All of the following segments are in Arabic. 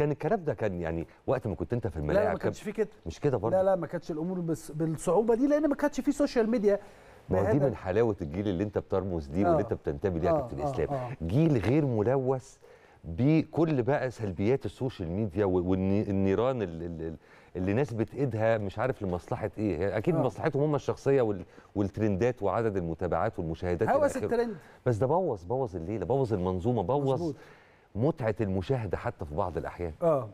كان الكلام ده كان يعني وقت ما كنت انت في الملاعب لا ما كانش في كده مش كده برضه لا لا ما كانتش الامور بس بالصعوبه دي لان ما كانش في سوشيال ميديا ما هو دي من حلاوه الجيل اللي انت بترمز دي آه واللي انت بتنتمي ليها آه كابتن آه، اسلام آه جيل غير ملوث بكل بقى سلبيات السوشيال ميديا والنيران اللي, اللي ناس بتأيدها مش عارف لمصلحه ايه اكيد آه. مصلحتهم هم الشخصيه والترندات وعدد المتابعات والمشاهدات هوس الترند بس ده بوظ بوظ الليله بوظ المنظومه بوظ مزبوط. متعه المشاهده حتى في بعض الاحيان اه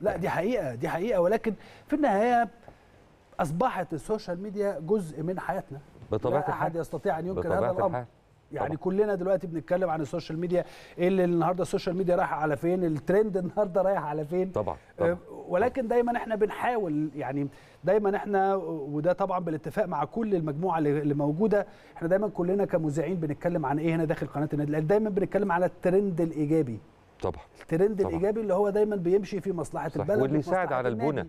لا دي حقيقه دي حقيقه ولكن في النهايه اصبحت السوشيال ميديا جزء من حياتنا بطبيعه الحال احد يستطيع ان ينكر هذا الامر الحال. يعني طبعا. كلنا دلوقتي بنتكلم عن السوشيال ميديا ايه اللي النهارده السوشيال ميديا رايحه على فين الترند النهارده رايح على فين طبعا, آه، طبعا. ولكن دايما احنا بنحاول يعني دايما احنا وده طبعا بالاتفاق مع كل المجموعه اللي موجوده احنا دايما كلنا كمذيعين بنتكلم عن ايه هنا داخل قناه النادي الاهلي دايما بنتكلم على الترند الايجابي طبعا الترند طبعًا. الايجابي اللي هو دايما بيمشي في مصلحه صحيح. البلد واللي يساعد على البنى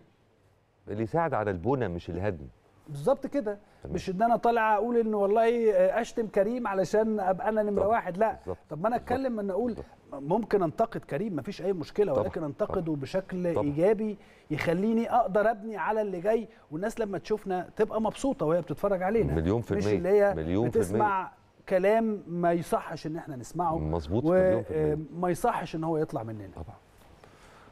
اللي يساعد على البنى مش الهدم بالظبط كده مش ان انا طالع اقول ان والله آه، اشتم كريم علشان ابقى انا نمره واحد لا بالزبط. طب ما انا اتكلم ان اقول ممكن انتقد كريم مفيش اي مشكله طبعًا. ولكن انتقده بشكل طبعًا. ايجابي يخليني اقدر ابني على اللي جاي والناس لما تشوفنا تبقى مبسوطه وهي بتتفرج علينا مليون في المية مش اللي هي مليون بتسمع في المية. كلام ما يصحش ان احنا نسمعه مظبوط وما آه، يصحش ان هو يطلع مننا طبعا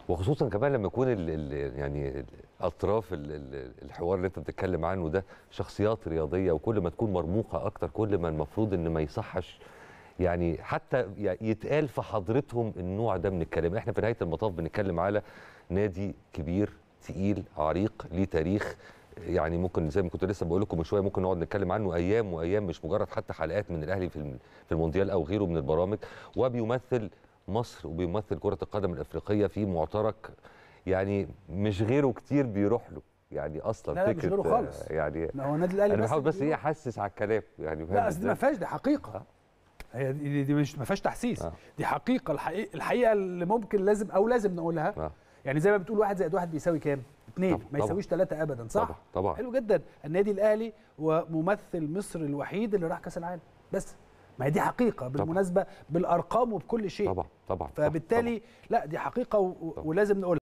وخصوصا كمان لما يكون الـ الـ يعني اطراف الحوار اللي انت بتتكلم عنه ده شخصيات رياضيه وكل ما تكون مرموقه اكتر كل ما المفروض ان ما يصحش يعني حتى يتقال في حضرتهم النوع ده من الكلام احنا في نهايه المطاف بنتكلم على نادي كبير تقيل عريق ليه تاريخ يعني ممكن زي ما كنت لسه بقول لكم من شويه ممكن نقعد نتكلم عنه ايام وايام مش مجرد حتى حلقات من الاهلي في في المونديال او غيره من البرامج وبيمثل مصر وبيمثل كره القدم الافريقيه في معترك يعني مش غيره كتير بيروح له يعني اصلا لا, لا مش غيره خالص يعني ما هو النادي الاهلي انا بحاول بس ايه احسس على الكلام يعني لا اصل ما فيهاش دي حقيقه أه؟ هي دي, دي مش ما فيهاش تحسيس أه؟ دي حقيقه الحقيقه الحقيقه اللي ممكن لازم او لازم نقولها أه؟ يعني زي ما بتقول واحد زائد واحد بيساوي كام؟ اثنين طبعًا. ما يساويش ثلاثه ابدا صح طبعا, طبعًا. حلو جدا النادي الاهلي وممثل مصر الوحيد اللي راح كاس العالم بس ما هي دي حقيقه بالمناسبه بالارقام وبكل شيء طبعا طبعا فبالتالي طبعًا. لا دي حقيقه و... ولازم نقول